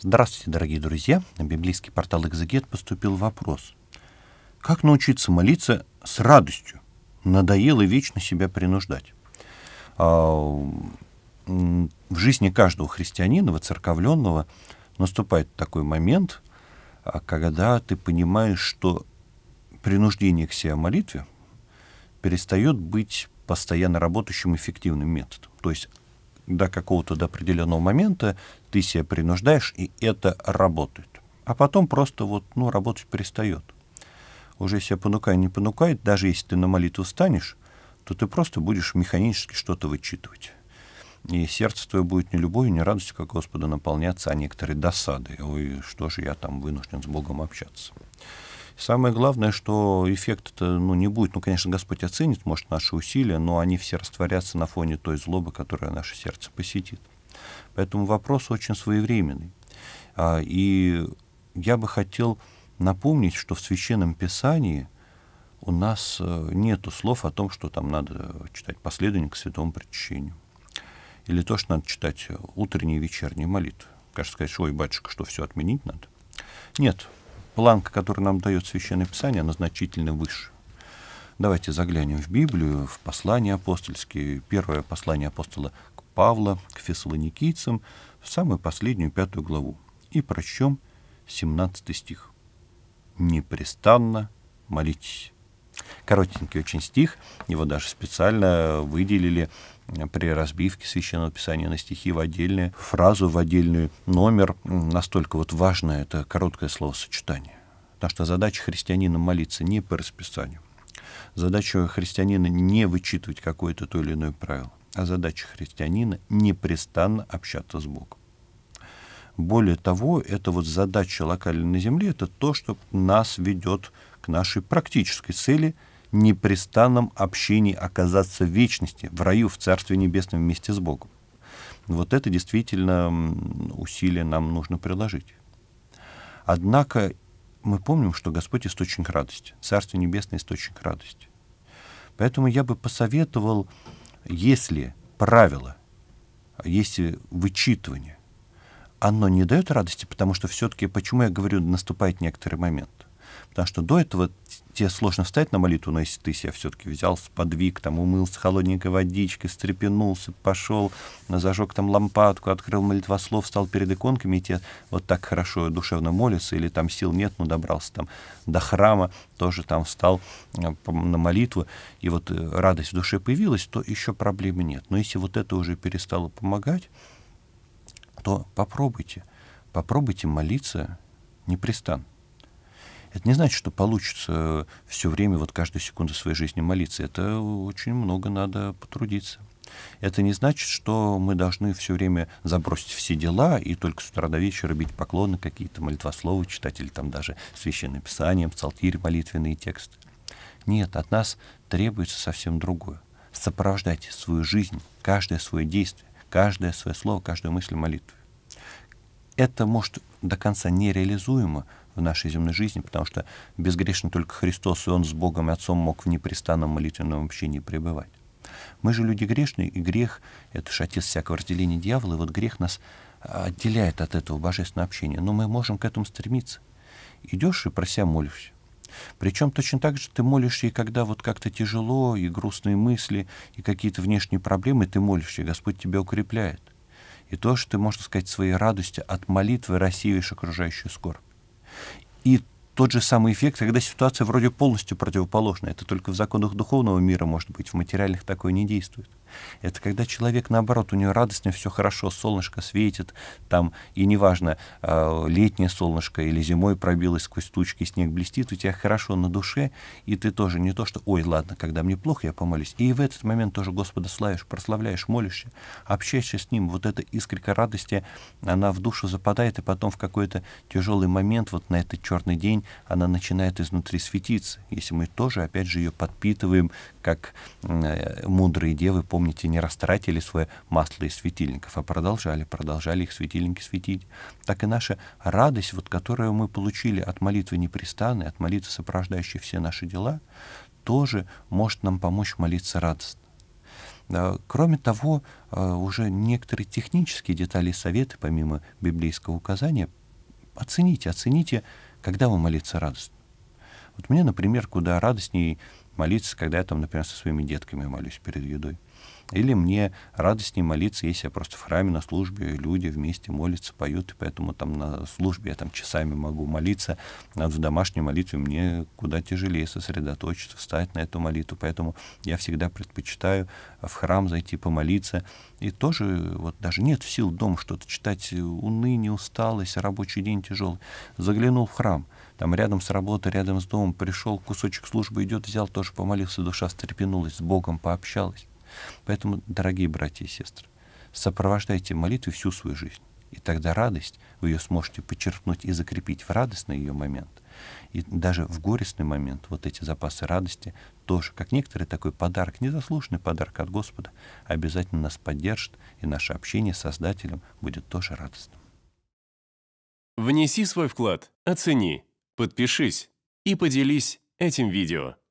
Здравствуйте, дорогие друзья! На библейский портал «Экзегет» поступил вопрос. Как научиться молиться с радостью? Надоело вечно себя принуждать. А, в жизни каждого христианина, воцерковленного, наступает такой момент, а, когда ты понимаешь, что принуждение к себе молитве перестает быть постоянно работающим эффективным методом. То есть до какого-то до определенного момента, ты себя принуждаешь, и это работает. А потом просто вот, ну, работать перестает. Уже себя понукай, не понукает, даже если ты на молитву станешь, то ты просто будешь механически что-то вычитывать. И сердце твое будет не любовью, не радостью, как Господа наполняться, а некоторой досадой. Ой, что же я там вынужден с Богом общаться. Самое главное, что эффект это, ну, не будет. Ну, конечно, Господь оценит, может, наши усилия, но они все растворятся на фоне той злобы, которая наше сердце посетит. Поэтому вопрос очень своевременный. А, и я бы хотел напомнить, что в Священном Писании у нас э, нет слов о том, что там надо читать последовательно к святому причинению. Или то, что надо читать утренние и вечерние молитвы. Кажется, сказать, ой, батюшка, что все отменить надо. Нет, планка, которую нам дает Священное Писание, она значительно выше. Давайте заглянем в Библию, в послание апостольские, первое послание апостола к Павла, к фессалоникийцам, в самую последнюю пятую главу. И прочтем 17 стих. «Непрестанно молитесь». Коротенький очень стих, его даже специально выделили при разбивке Священного Писания на стихи в отдельную фразу, в отдельный номер. Настолько вот важно это короткое словосочетание. Потому что задача христианина молиться не по расписанию. Задача христианина не вычитывать какое-то то или иное правило, а задача христианина непрестанно общаться с Богом. Более того, это вот задача локальной на земле, это то, что нас ведет к нашей практической цели – непрестанном общении оказаться в вечности, в раю, в Царстве Небесном вместе с Богом. Вот это действительно усилие нам нужно приложить. Однако мы помним, что Господь — источник радости, Царство Небесное — источник радости. Поэтому я бы посоветовал, если правило, если вычитывание, оно не дает радости, потому что все-таки, почему я говорю, наступает некоторый момент. Потому что до этого тебе сложно встать на молитву, но если ты себя все-таки взял, сподвиг, там, умылся холодненькой водичкой, стрепенулся, пошел, зажег там лампадку, открыл молитвослов, стал перед иконками, и тебе вот так хорошо душевно молится, или там сил нет, но ну, добрался там до храма, тоже там встал э, на молитву, и вот э, радость в душе появилась, то еще проблем нет. Но если вот это уже перестало помогать, то попробуйте, попробуйте молиться непрестанно. Это не значит, что получится э, все время, вот каждую секунду своей жизни молиться. Это очень много надо потрудиться. Это не значит, что мы должны все время забросить все дела и только с утра до вечера бить поклоны, какие-то молитвословы читать или там даже священное писание, псалтирь, молитвенные тексты. Нет, от нас требуется совсем другое. Сопровождать свою жизнь, каждое свое действие, каждое свое слово, каждую мысль молитвы. Это может до конца нереализуемо, в нашей земной жизни, потому что безгрешен только Христос, и Он с Богом и Отцом мог в непрестанном молитвенном общении пребывать. Мы же люди грешные, и грех — это же отец всякого разделения дьявола, и вот грех нас а, отделяет от этого божественного общения. Но мы можем к этому стремиться. Идешь и прося молишься. Причем точно так же ты молишься, и когда вот как-то тяжело, и грустные мысли, и какие-то внешние проблемы, ты молишься, и Господь тебя укрепляет. И то, что ты, можно сказать, своей радости от молитвы рассеиваешь окружающую скорбь. И тот же самый эффект, когда ситуация вроде полностью противоположная. Это только в законах духовного мира, может быть, в материальных такое не действует. Это когда человек, наоборот, у него радостно, все хорошо, солнышко светит, там, и неважно, э, летнее солнышко или зимой пробилось сквозь тучки, снег блестит, у тебя хорошо на душе, и ты тоже не то, что, ой, ладно, когда мне плохо, я помолюсь. И в этот момент тоже Господа славишь, прославляешь, молишься, общаешься с Ним, вот эта искорка радости, она в душу западает, и потом в какой-то тяжелый момент, вот на этот черный день, она начинает изнутри светиться, если мы тоже, опять же, ее подпитываем, как э, мудрые девы, помним, помните, не растратили свое масло из светильников, а продолжали, продолжали их светильники светить. Так и наша радость, вот, которую мы получили от молитвы непрестанной, от молитвы, сопровождающей все наши дела, тоже может нам помочь молиться радостно. Кроме того, э, уже некоторые технические детали и советы, помимо библейского указания, оцените, оцените, когда вы молиться радостно. Вот мне, например, куда радостнее молиться, когда я там, например, со своими детками молюсь перед едой. Или мне радостнее молиться, если я просто в храме на службе, люди вместе молятся, поют, и поэтому там на службе я там часами могу молиться, а в домашней молитве мне куда тяжелее сосредоточиться, встать на эту молитву, поэтому я всегда предпочитаю а, в храм зайти помолиться. И тоже вот даже нет сил дома что-то читать, э, уныние, усталость, рабочий день тяжелый. Заглянул в храм, там рядом с работой, рядом с домом, пришел, кусочек службы идет, взял, тоже помолился, душа встрепенулась, с Богом пообщалась. Поэтому, дорогие братья и сестры, сопровождайте молитву всю свою жизнь. И тогда радость, вы ее сможете подчеркнуть и закрепить в радостный ее момент. И даже в горестный момент вот эти запасы радости тоже, как некоторый такой подарок, незаслуженный подарок от Господа, обязательно нас поддержит, и наше общение с Создателем будет тоже радостным. Внеси свой вклад, оцени, подпишись и поделись этим видео.